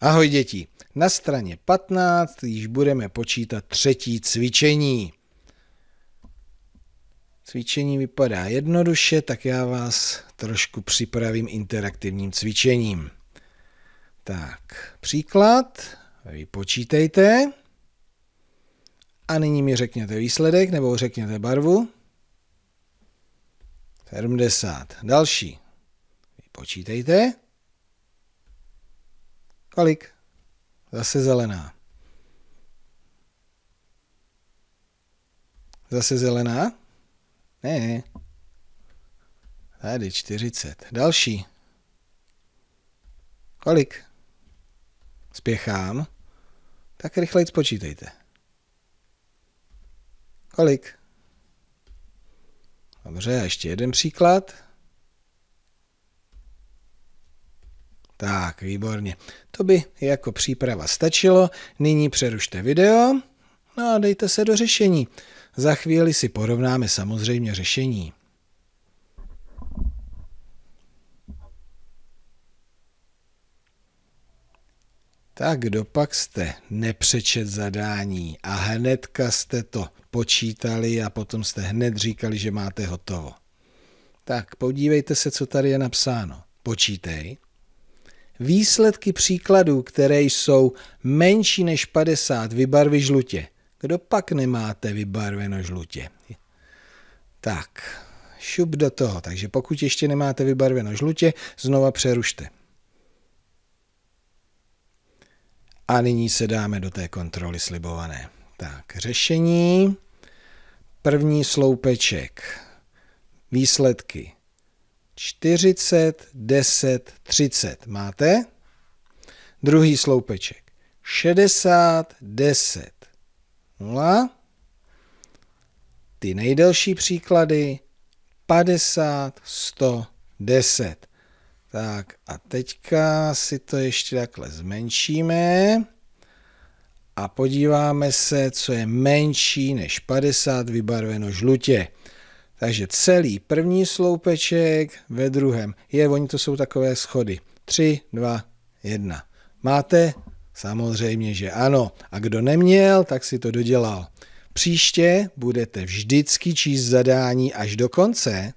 Ahoj děti, na straně 15 již budeme počítat třetí cvičení. Cvičení vypadá jednoduše, tak já vás trošku připravím interaktivním cvičením. Tak, příklad, vypočítejte a nyní mi řekněte výsledek nebo řekněte barvu. 70. Další. Vypočítejte. Kolik? Zase zelená. Zase zelená? Ne. Tady 40. Další. Kolik? Spěchám. Tak rychle, spočítejte. Kolik? Dobře, a ještě jeden příklad. Tak, výborně. To by jako příprava stačilo. Nyní přerušte video no a dejte se do řešení. Za chvíli si porovnáme samozřejmě řešení. Tak kdo pak jste nepřečet zadání a hnedka jste to počítali a potom jste hned říkali, že máte hotovo. Tak podívejte se, co tady je napsáno. Počítej výsledky příkladů, které jsou menší než 50, vybarvy žlutě. Kdo pak nemáte vybarveno žlutě? Tak, šup do toho. Takže pokud ještě nemáte vybarveno žlutě, znova přerušte. A nyní se dáme do té kontroly slibované. Tak, řešení. První sloupeček. Výsledky. 40, 10, 30. Máte? Druhý sloupeček. 60, 10, 0. Ty nejdelší příklady. 50, 100, 10. Tak a teďka si to ještě takhle zmenšíme a podíváme se, co je menší než 50 vybarveno žlutě. Takže celý první sloupeček, ve druhém je, oni to jsou takové schody. 3, 2, 1. Máte? Samozřejmě, že ano. A kdo neměl, tak si to dodělal. Příště budete vždycky číst zadání až do konce.